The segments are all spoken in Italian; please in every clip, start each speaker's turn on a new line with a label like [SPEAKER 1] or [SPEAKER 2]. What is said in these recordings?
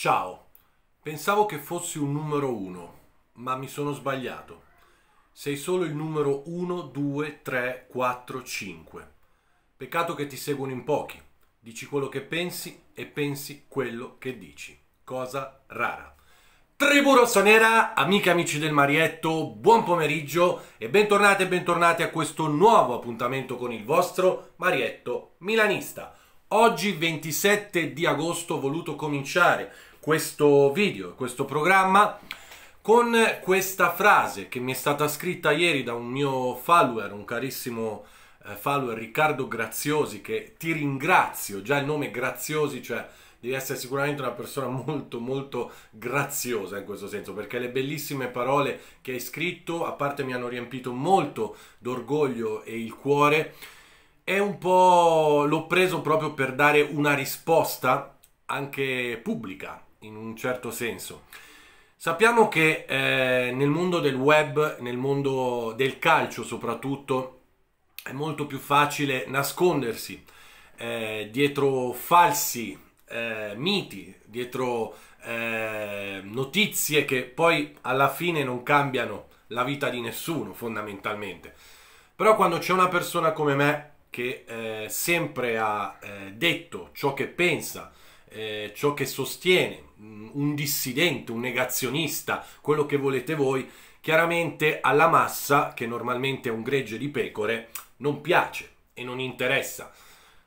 [SPEAKER 1] Ciao, pensavo che fossi un numero 1, ma mi sono sbagliato. Sei solo il numero 1, 2, 3, 4, 5. Peccato che ti seguono in pochi. Dici quello che pensi e pensi quello che dici. Cosa rara. Tribù Rossonera, amiche e amici del Marietto, buon pomeriggio e bentornate e bentornati a questo nuovo appuntamento con il vostro Marietto Milanista. Oggi 27 di agosto ho voluto cominciare questo video, questo programma con questa frase che mi è stata scritta ieri da un mio follower, un carissimo eh, follower Riccardo Graziosi che ti ringrazio, già il nome Graziosi, cioè devi essere sicuramente una persona molto molto graziosa in questo senso perché le bellissime parole che hai scritto a parte mi hanno riempito molto d'orgoglio e il cuore è un po'... l'ho preso proprio per dare una risposta anche pubblica, in un certo senso. Sappiamo che eh, nel mondo del web, nel mondo del calcio soprattutto, è molto più facile nascondersi eh, dietro falsi eh, miti, dietro eh, notizie che poi alla fine non cambiano la vita di nessuno fondamentalmente. Però quando c'è una persona come me che eh, sempre ha eh, detto ciò che pensa, eh, ciò che sostiene, mm, un dissidente, un negazionista, quello che volete voi, chiaramente alla massa, che normalmente è un gregge di pecore, non piace e non interessa.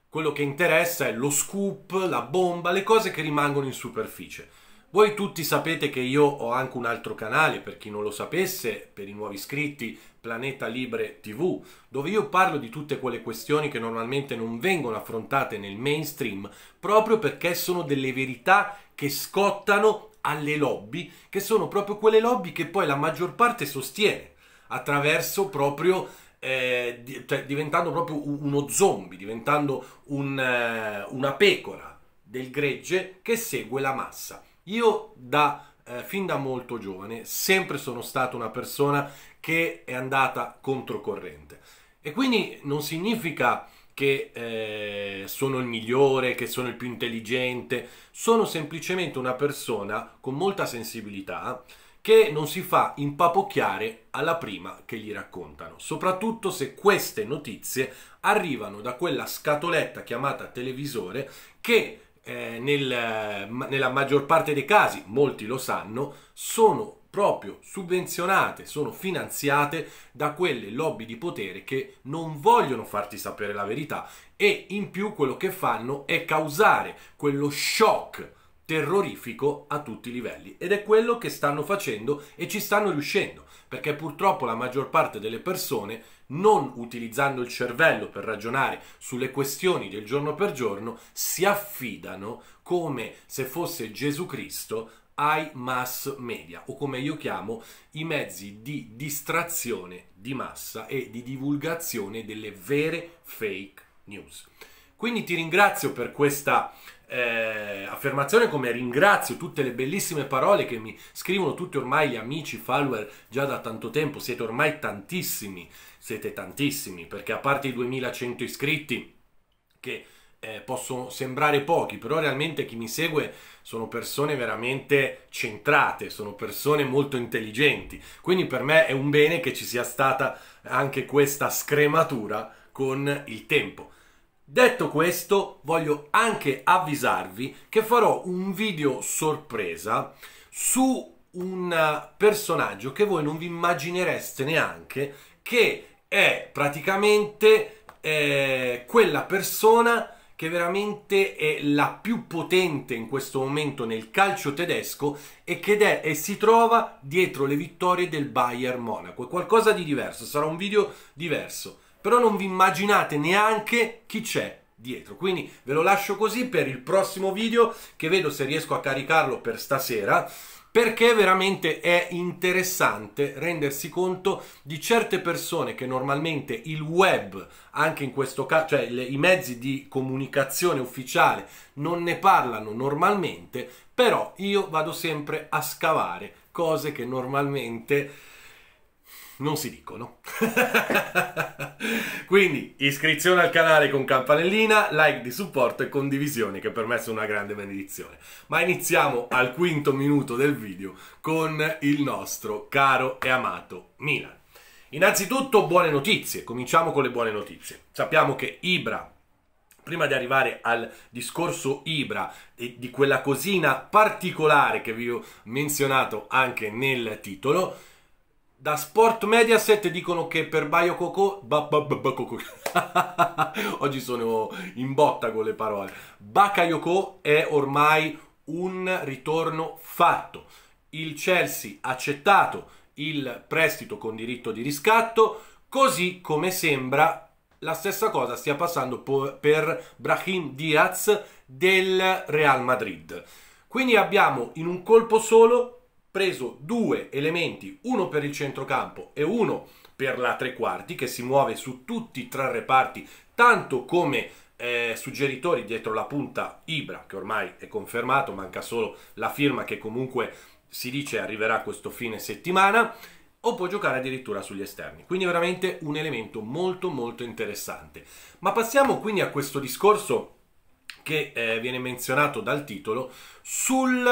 [SPEAKER 1] Quello che interessa è lo scoop, la bomba, le cose che rimangono in superficie. Voi tutti sapete che io ho anche un altro canale, per chi non lo sapesse, per i nuovi iscritti, Planeta Libre TV, dove io parlo di tutte quelle questioni che normalmente non vengono affrontate nel mainstream, proprio perché sono delle verità che scottano alle lobby, che sono proprio quelle lobby che poi la maggior parte sostiene attraverso proprio eh, di, cioè, diventando proprio uno zombie, diventando un, eh, una pecora del gregge che segue la massa. Io da eh, fin da molto giovane sempre sono stata una persona che è andata controcorrente e quindi non significa che eh, sono il migliore, che sono il più intelligente, sono semplicemente una persona con molta sensibilità che non si fa impapocchiare alla prima che gli raccontano, soprattutto se queste notizie arrivano da quella scatoletta chiamata televisore che eh, nel, nella maggior parte dei casi, molti lo sanno, sono proprio subvenzionate, sono finanziate da quelle lobby di potere che non vogliono farti sapere la verità e in più quello che fanno è causare quello shock terrorifico a tutti i livelli ed è quello che stanno facendo e ci stanno riuscendo perché purtroppo la maggior parte delle persone non utilizzando il cervello per ragionare sulle questioni del giorno per giorno si affidano come se fosse Gesù Cristo ai mass media o come io chiamo i mezzi di distrazione di massa e di divulgazione delle vere fake news. Quindi ti ringrazio per questa eh, affermazione come ringrazio tutte le bellissime parole che mi scrivono tutti ormai gli amici, follower già da tanto tempo, siete ormai tantissimi, siete tantissimi, perché a parte i 2100 iscritti che eh, possono sembrare pochi, però realmente chi mi segue sono persone veramente centrate, sono persone molto intelligenti, quindi per me è un bene che ci sia stata anche questa scrematura con il tempo. Detto questo, voglio anche avvisarvi che farò un video sorpresa su un eh, personaggio che voi non vi immaginereste neanche, che è praticamente eh, quella persona che veramente è la più potente in questo momento nel calcio tedesco e che è e si trova dietro le vittorie del Bayern Monaco. È qualcosa di diverso, sarà un video diverso però non vi immaginate neanche chi c'è dietro. Quindi ve lo lascio così per il prossimo video che vedo se riesco a caricarlo per stasera perché veramente è interessante rendersi conto di certe persone che normalmente il web, anche in questo caso, cioè le, i mezzi di comunicazione ufficiale non ne parlano normalmente, però io vado sempre a scavare cose che normalmente non si dicono. Quindi iscrizione al canale con campanellina, like di supporto e condivisioni che per me sono una grande benedizione. Ma iniziamo al quinto minuto del video con il nostro caro e amato Milan. Innanzitutto buone notizie, cominciamo con le buone notizie. Sappiamo che Ibra prima di arrivare al discorso Ibra e di quella cosina particolare che vi ho menzionato anche nel titolo, da Sport Mediaset dicono che per Baio Coco. Ba, ba, ba, coco. Oggi sono in botta con le parole. Bakayoko è ormai un ritorno fatto. Il Chelsea ha accettato il prestito con diritto di riscatto, così come sembra la stessa cosa stia passando per Brahim Diaz del Real Madrid. Quindi abbiamo in un colpo solo preso due elementi, uno per il centrocampo e uno per la tre quarti, che si muove su tutti e tre reparti, tanto come eh, suggeritori dietro la punta Ibra, che ormai è confermato, manca solo la firma che comunque si dice arriverà questo fine settimana, o può giocare addirittura sugli esterni. Quindi veramente un elemento molto molto interessante. Ma passiamo quindi a questo discorso che eh, viene menzionato dal titolo sul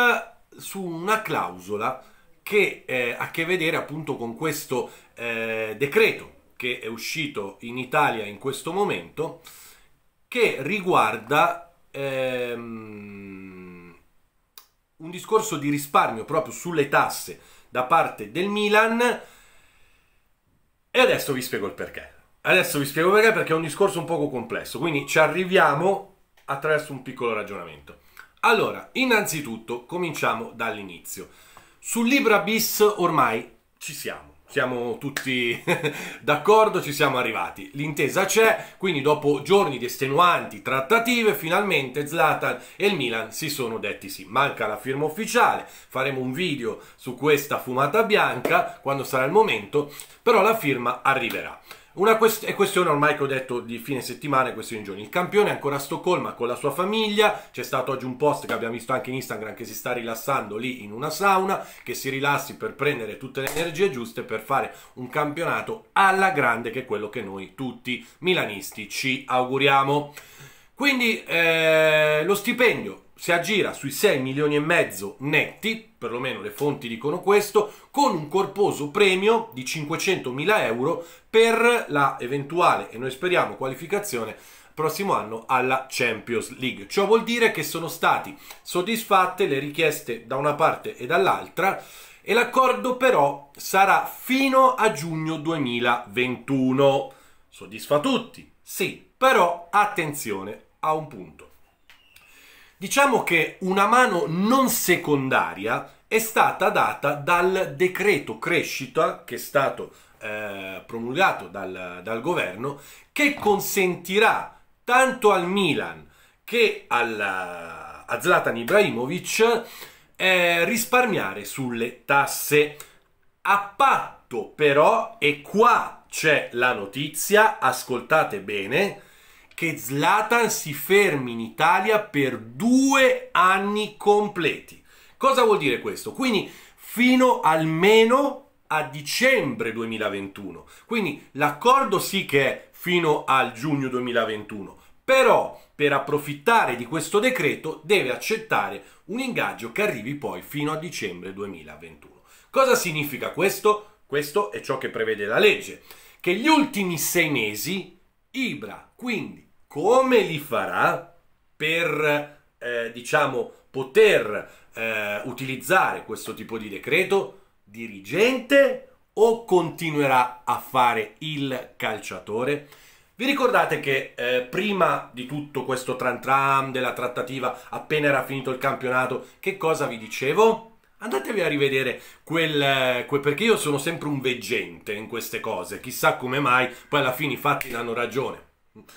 [SPEAKER 1] su una clausola che eh, ha a che vedere appunto con questo eh, decreto che è uscito in Italia in questo momento che riguarda ehm, un discorso di risparmio proprio sulle tasse da parte del Milan e adesso vi spiego il perché. Adesso vi spiego perché perché è un discorso un poco complesso, quindi ci arriviamo attraverso un piccolo ragionamento. Allora, innanzitutto cominciamo dall'inizio. Sul Libra bis ormai ci siamo. Siamo tutti d'accordo, ci siamo arrivati. L'intesa c'è, quindi dopo giorni di estenuanti trattative, finalmente Zlatan e il Milan si sono detti sì. Manca la firma ufficiale, faremo un video su questa fumata bianca quando sarà il momento, però la firma arriverà. Una quest- è questione ormai che ho detto di fine settimana e questione di giorni. Il campione è ancora a Stoccolma con la sua famiglia. C'è stato oggi un post che abbiamo visto anche in Instagram che si sta rilassando lì in una sauna, che si rilassi per prendere tutte le energie giuste per fare un campionato alla grande che è quello che noi tutti milanisti ci auguriamo. Quindi eh, lo stipendio si aggira sui 6 milioni e mezzo netti, perlomeno le fonti dicono questo, con un corposo premio di 500 mila euro per la eventuale, e noi speriamo, qualificazione prossimo anno alla Champions League. Ciò vuol dire che sono stati soddisfatte le richieste da una parte e dall'altra e l'accordo però sarà fino a giugno 2021. Soddisfa tutti? Sì, però attenzione a un punto. Diciamo che una mano non secondaria è stata data dal decreto crescita che è stato eh, promulgato dal, dal governo che consentirà tanto al Milan che alla, a Zlatan Ibrahimovic eh, risparmiare sulle tasse. A patto però, e qua c'è la notizia, ascoltate bene, che Zlatan si fermi in Italia per due anni completi. Cosa vuol dire questo? Quindi fino almeno a dicembre 2021. Quindi l'accordo sì che è fino al giugno 2021, però per approfittare di questo decreto deve accettare un ingaggio che arrivi poi fino a dicembre 2021. Cosa significa questo? Questo è ciò che prevede la legge, che gli ultimi sei mesi Ibra quindi come li farà per, eh, diciamo, poter eh, utilizzare questo tipo di decreto dirigente o continuerà a fare il calciatore? Vi ricordate che eh, prima di tutto questo tran tram della trattativa, appena era finito il campionato, che cosa vi dicevo? Andatevi a rivedere quel, quel, perché io sono sempre un veggente in queste cose, chissà come mai, poi alla fine i fatti danno ragione.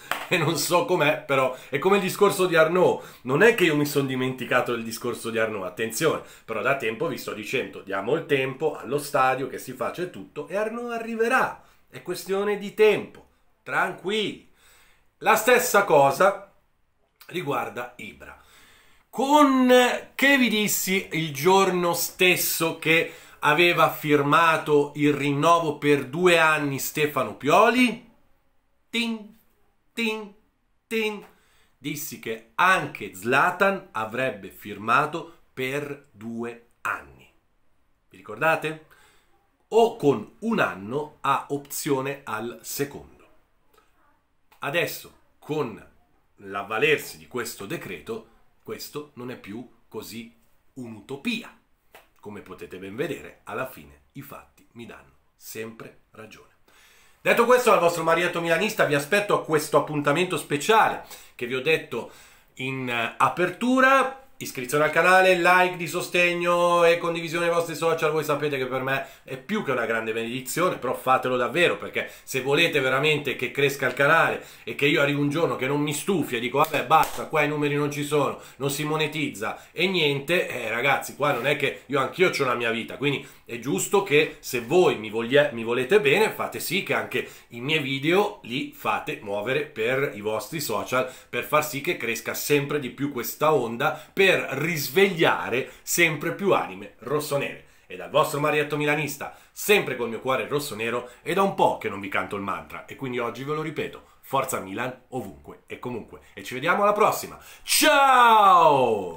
[SPEAKER 1] e non so com'è, però è come il discorso di Arnaud. Non è che io mi sono dimenticato del discorso di Arnaud, attenzione, però da tempo vi sto dicendo, diamo il tempo allo stadio che si faccia tutto e Arnaud arriverà. È questione di tempo. Tranquilli. La stessa cosa riguarda Ibra. Con che vi dissi il giorno stesso che aveva firmato il rinnovo per due anni Stefano Pioli? Ting Tin, tin. Dissi che anche Zlatan avrebbe firmato per due anni. Vi ricordate? O con un anno a opzione al secondo. Adesso, con l'avvalersi di questo decreto, questo non è più così un'utopia. Come potete ben vedere, alla fine i fatti mi danno sempre ragione. Detto questo al vostro Marietto Milanista vi aspetto a questo appuntamento speciale che vi ho detto in eh, apertura Iscrizione al canale, like di sostegno e condivisione ai vostri social, voi sapete che per me è più che una grande benedizione, però fatelo davvero perché se volete veramente che cresca il canale e che io arrivi un giorno che non mi stufi e dico vabbè basta, qua i numeri non ci sono, non si monetizza e niente, eh, ragazzi qua non è che io anch'io ho la mia vita, quindi è giusto che se voi mi, voglia, mi volete bene fate sì che anche i miei video li fate muovere per i vostri social per far sì che cresca sempre di più questa onda. Per per risvegliare sempre più anime rossonere. E dal vostro Marietto Milanista, sempre col mio cuore rossonero, è da un po' che non vi canto il mantra, e quindi oggi ve lo ripeto, forza Milan ovunque e comunque. E ci vediamo alla prossima, ciao!